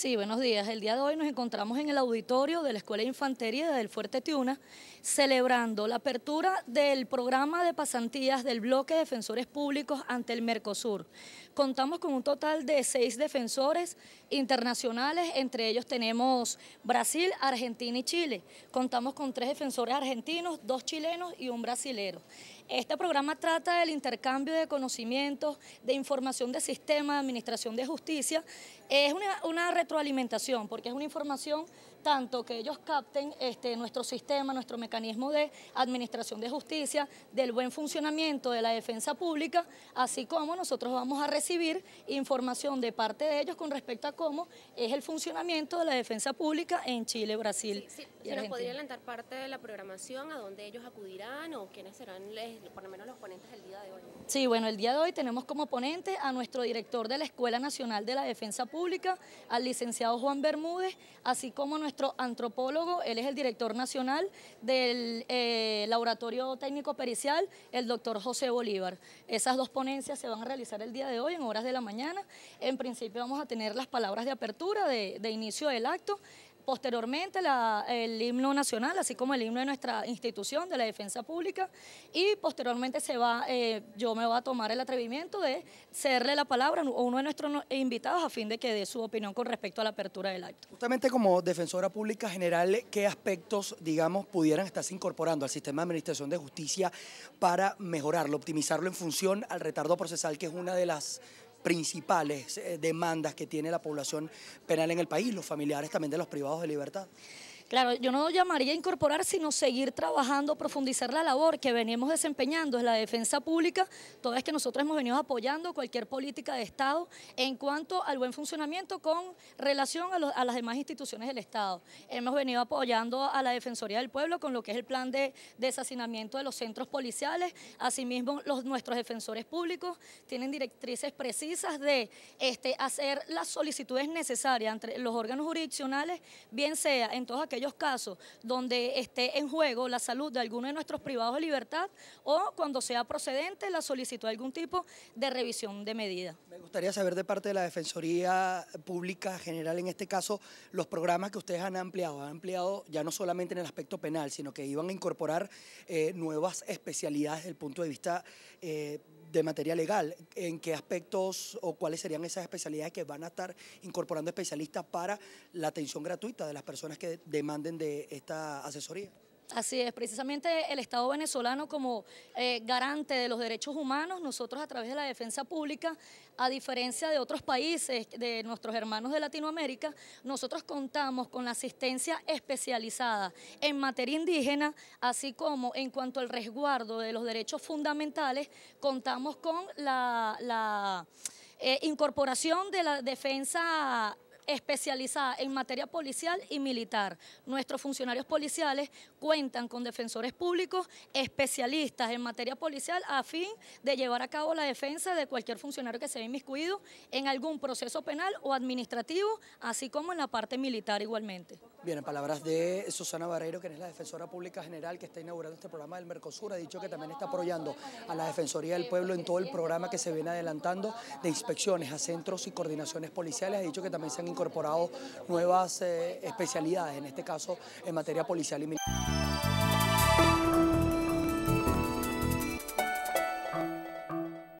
Sí, buenos días. El día de hoy nos encontramos en el auditorio de la Escuela de Infantería del Fuerte Tiuna, celebrando la apertura del programa de pasantías del bloque de defensores públicos ante el Mercosur. Contamos con un total de seis defensores internacionales, entre ellos tenemos Brasil, Argentina y Chile. Contamos con tres defensores argentinos, dos chilenos y un brasilero. Este programa trata del intercambio de conocimientos, de información de sistema, de administración de justicia. Es una, retroalimentación, porque es una información tanto que ellos capten este, nuestro sistema, nuestro mecanismo de administración de justicia, del buen funcionamiento de la defensa pública, así como nosotros vamos a recibir información de parte de ellos con respecto a cómo es el funcionamiento de la defensa pública en Chile, Brasil. ¿Se nos podría adelantar parte de la programación, a dónde ellos acudirán o quiénes serán les, por lo menos los ponentes del día de hoy. Sí, bueno, el día de hoy tenemos como ponente a nuestro director de la Escuela Nacional de la Defensa Pública, al licenciado Juan Bermúdez, así como nuestro antropólogo, él es el director nacional del eh, Laboratorio Técnico Pericial, el doctor José Bolívar. Esas dos ponencias se van a realizar el día de hoy en horas de la mañana. En principio vamos a tener las palabras de apertura, de inicio del acto posteriormente el himno nacional, así como el himno de nuestra institución de la defensa pública, y posteriormente se va, eh, yo me voy a tomar el atrevimiento de cederle la palabra a uno de nuestros invitados a fin de que dé su opinión con respecto a la apertura del acto. Justamente como defensora pública general, ¿qué aspectos, digamos, pudieran estarse incorporando al sistema de administración de justicia para mejorarlo, optimizarlo en función al retardo procesal, que es una de las principales eh, demandas que tiene la población penal en el país, los familiares también de los privados de libertad. Claro, yo no llamaría incorporar, sino seguir trabajando, profundizar la labor que venimos desempeñando, en la defensa pública, toda vez que nosotros hemos venido apoyando cualquier política de Estado en cuanto al buen funcionamiento con relación a, las demás instituciones del Estado. Hemos venido apoyando a la Defensoría del Pueblo con lo que es el plan de desacinamiento de los centros policiales, asimismo nuestros defensores públicos tienen directrices precisas de este, hacer las solicitudes necesarias entre los órganos jurisdiccionales, bien sea en todos aquellos casos donde esté en juego la salud de alguno de nuestros privados de libertad o cuando sea procedente la solicitud de algún tipo de revisión de medida. Me gustaría saber de parte de la Defensoría Pública General, en este caso, los programas que ustedes han ampliado. Han ampliado ya no solamente en el aspecto penal, sino que iban a incorporar eh, nuevas especialidades desde el punto de vista... Eh, de materia legal, en qué aspectos o cuáles serían esas especialidades que van a estar incorporando especialistas para la atención gratuita de las personas que demanden de esta asesoría. Así es, precisamente el Estado venezolano como eh, garante de los derechos humanos, nosotros a través de la defensa pública, a diferencia de otros países, de nuestros hermanos de Latinoamérica, nosotros contamos con la asistencia especializada en materia indígena, así como en cuanto al resguardo de los derechos fundamentales, contamos con la, eh, incorporación de la defensa especializada en materia policial y militar. Nuestros funcionarios policiales cuentan con defensores públicos especialistas en materia policial a fin de llevar a cabo la defensa de cualquier funcionario que se ve inmiscuido en algún proceso penal o administrativo, así como en la parte militar igualmente. Bien, en palabras de Susana Barreiro, que es la defensora pública general que está inaugurando este programa del Mercosur, ha dicho que también está apoyando a la Defensoría del Pueblo en todo el programa que se viene adelantando de inspecciones a centros y coordinaciones policiales, ha dicho que también se han incorporado nuevas eh, especialidades, en este caso en materia policial y militar.